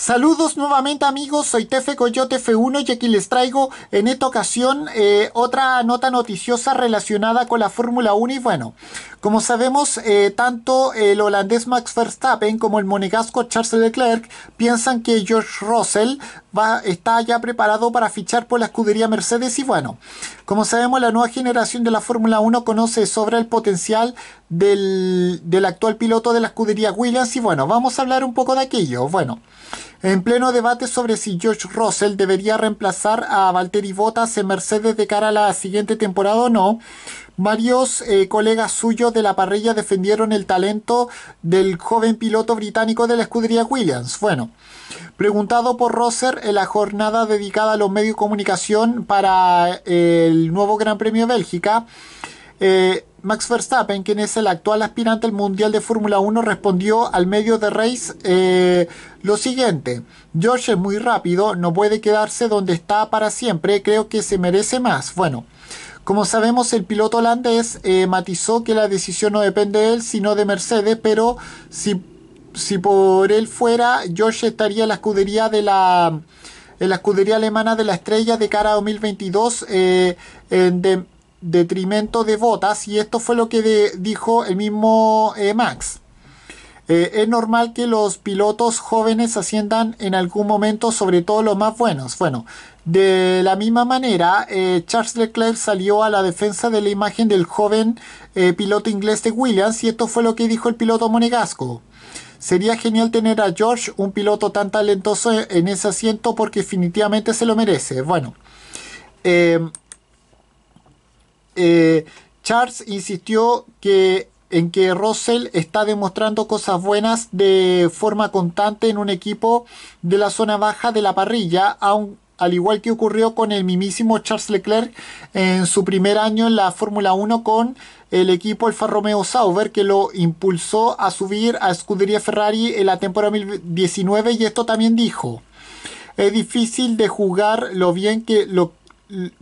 Saludos nuevamente amigos, soy Tefe Coyote F1 y aquí les traigo en esta ocasión eh, otra nota noticiosa relacionada con la Fórmula 1 y bueno, como sabemos, eh, tanto el holandés Max Verstappen como el monegasco Charles Leclerc piensan que George Russell va, está ya preparado para fichar por la escudería Mercedes y bueno, como sabemos, la nueva generación de la Fórmula 1 conoce sobre el potencial del, del actual piloto de la escudería Williams y bueno, vamos a hablar un poco de aquello. Bueno, en pleno debate sobre si George Russell debería reemplazar a Valtteri Bottas en Mercedes de cara a la siguiente temporada o no, Varios eh, colegas suyos de la parrilla defendieron el talento del joven piloto británico de la escudería Williams. Bueno, preguntado por Rosser en la jornada dedicada a los medios de comunicación para eh, el nuevo Gran Premio de Bélgica, eh, Max Verstappen, quien es el actual aspirante al Mundial de Fórmula 1, respondió al medio de Race lo siguiente. George es muy rápido, no puede quedarse donde está para siempre, creo que se merece más. Bueno, como sabemos, el piloto holandés eh, matizó que la decisión no depende de él, sino de Mercedes, pero si, por él fuera, Josh estaría en la escudería de la la escudería alemana de la estrella de cara a 2022 eh, en detrimento de botas y esto fue lo que dijo el mismo eh, Max. Eh, es normal que los pilotos jóvenes asciendan en algún momento, sobre todo los más buenos. Bueno, de la misma manera, eh, Charles Leclerc salió a la defensa de la imagen del joven eh, piloto inglés de Williams y esto fue lo que dijo el piloto monegasco. Sería genial tener a George, un piloto tan talentoso en ese asiento porque definitivamente se lo merece. Bueno, Charles insistió que en que Russell está demostrando cosas buenas de forma constante en un equipo de la zona baja de la parrilla, aun, al igual que ocurrió con el mismísimo Charles Leclerc en su primer año en la Fórmula 1 con el equipo Alfa Romeo Sauber que lo impulsó a subir a escudería Ferrari en la temporada 2019 y esto también dijo es difícil de jugar lo bien que lo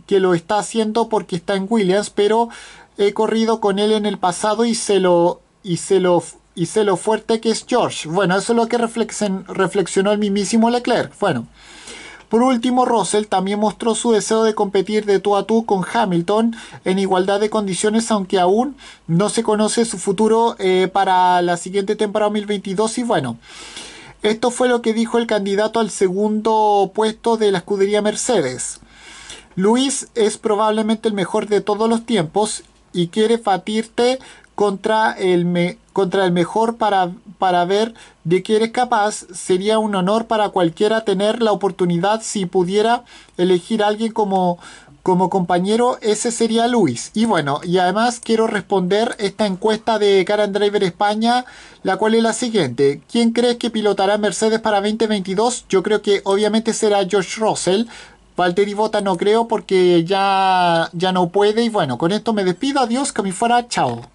que lo está haciendo porque está en Williams, pero he corrido con él en el pasado y sé lo, y se lo, y lo fuerte que es George. Bueno, eso es lo que reflexionó el mismísimo Leclerc. Bueno. Por último, Russell también mostró su deseo de competir de tú a tú con Hamilton en igualdad de condiciones, aunque aún no se conoce su futuro eh, para la siguiente temporada 2022. Y bueno, esto fue lo que dijo el candidato al segundo puesto de la escudería Mercedes. Luis es probablemente el mejor de todos los tiempos y quiere fatirte contra el, contra el mejor para, para ver de qué eres capaz. Sería un honor para cualquiera tener la oportunidad si pudiera elegir a alguien como, como compañero, ese sería Luis. Y bueno, y además quiero responder esta encuesta de Karen Driver España, la cual es la siguiente. ¿Quién crees que pilotará Mercedes para 2022? Yo creo que obviamente será George Russell. Valtteri vota no creo porque ya, ya no puede. Y bueno, con esto me despido. Adiós, que me fuera. Chao.